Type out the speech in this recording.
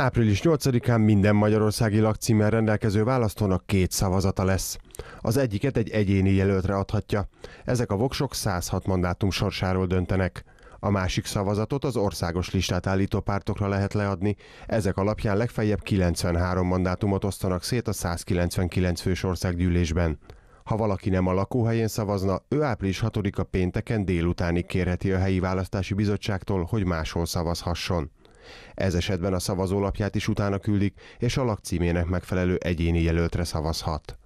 Április 8-án minden magyarországi lakcímmel rendelkező választónak két szavazata lesz. Az egyiket egy egyéni jelöltre adhatja. Ezek a voksok 106 mandátum sorsáról döntenek. A másik szavazatot az országos listát állító pártokra lehet leadni, ezek alapján legfeljebb 93 mandátumot osztanak szét a 199 fős országgyűlésben. Ha valaki nem a lakóhelyén szavazna, ő április 6-a pénteken délutánig kérheti a helyi választási bizottságtól, hogy máshol szavazhasson. Ez esetben a szavazólapját is utána küldik, és a lakcímének megfelelő egyéni jelöltre szavazhat.